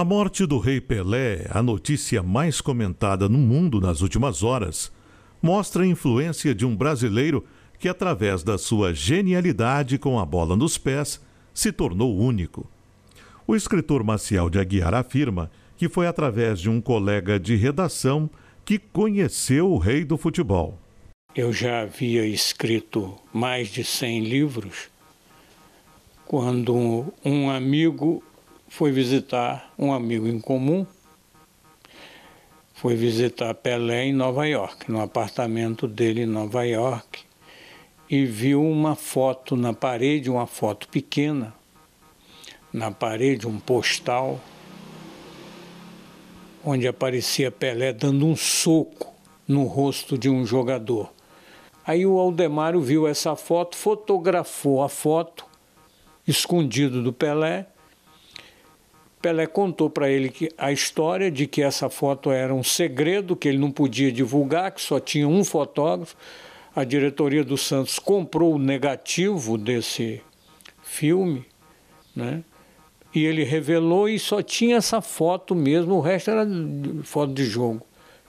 A morte do Rei Pelé, a notícia mais comentada no mundo nas últimas horas, mostra a influência de um brasileiro que, através da sua genialidade com a bola nos pés, se tornou único. O escritor Maciel de Aguiar afirma que foi através de um colega de redação que conheceu o rei do futebol. Eu já havia escrito mais de 100 livros quando um amigo foi visitar um amigo em comum, foi visitar Pelé em Nova York, no apartamento dele em Nova York, e viu uma foto na parede, uma foto pequena, na parede, um postal, onde aparecia Pelé dando um soco no rosto de um jogador. Aí o Aldemário viu essa foto, fotografou a foto, escondido do Pelé, Pelé contou para ele que a história de que essa foto era um segredo que ele não podia divulgar, que só tinha um fotógrafo. A diretoria do Santos comprou o negativo desse filme, né? E ele revelou e só tinha essa foto mesmo, o resto era foto de jogo.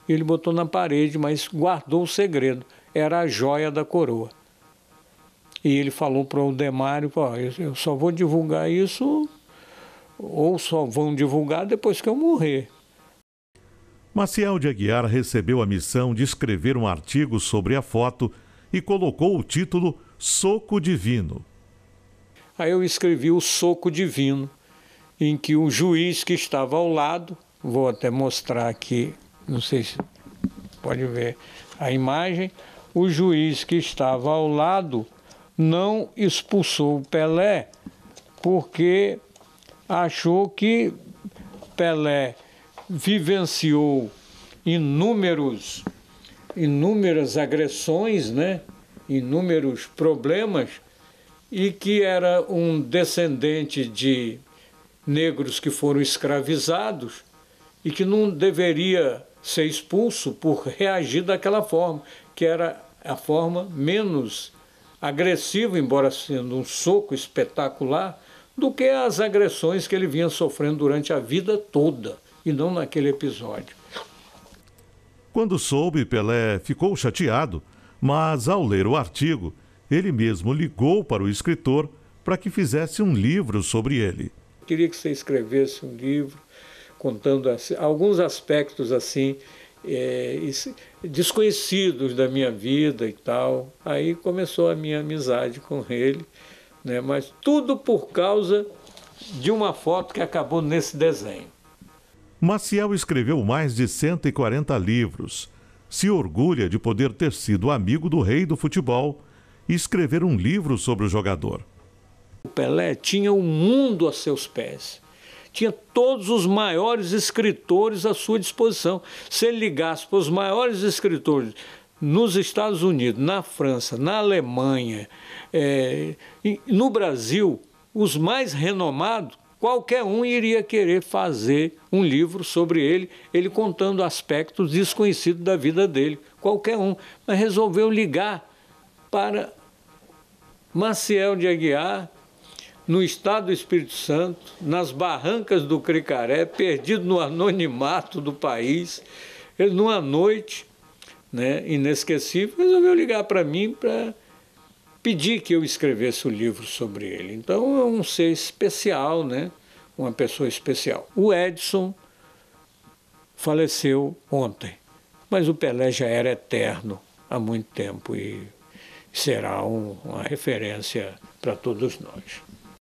Ele botou na parede, mas guardou o segredo. Era a joia da coroa. E ele falou para o Demário, eu só vou divulgar isso ou só vão divulgar depois que eu morrer. Maciel de Aguiar recebeu a missão de escrever um artigo sobre a foto e colocou o título Soco Divino. Aí eu escrevi o Soco Divino, em que o juiz que estava ao lado, vou até mostrar aqui, não sei se pode ver a imagem, o juiz que estava ao lado não expulsou o Pelé, porque achou que Pelé vivenciou inúmeros, inúmeras agressões, né? inúmeros problemas, e que era um descendente de negros que foram escravizados e que não deveria ser expulso por reagir daquela forma, que era a forma menos agressiva, embora sendo um soco espetacular, do que as agressões que ele vinha sofrendo durante a vida toda e não naquele episódio. Quando soube, Pelé ficou chateado, mas ao ler o artigo, ele mesmo ligou para o escritor para que fizesse um livro sobre ele. queria que você escrevesse um livro contando assim, alguns aspectos assim é, desconhecidos da minha vida e tal. Aí começou a minha amizade com ele. Né? Mas tudo por causa de uma foto que acabou nesse desenho. Maciel escreveu mais de 140 livros. Se orgulha de poder ter sido amigo do rei do futebol e escrever um livro sobre o jogador. O Pelé tinha o um mundo a seus pés. Tinha todos os maiores escritores à sua disposição. Se ele ligasse para os maiores escritores nos Estados Unidos, na França, na Alemanha, é, no Brasil, os mais renomados, qualquer um iria querer fazer um livro sobre ele, ele contando aspectos desconhecidos da vida dele, qualquer um. Mas resolveu ligar para Maciel de Aguiar, no estado do Espírito Santo, nas barrancas do Cricaré, perdido no anonimato do país, ele, numa noite né, inesquecível, resolveu ligar para mim para pedir que eu escrevesse o um livro sobre ele. Então é um ser especial, né, uma pessoa especial. O Edson faleceu ontem, mas o Pelé já era eterno há muito tempo e será um, uma referência para todos nós.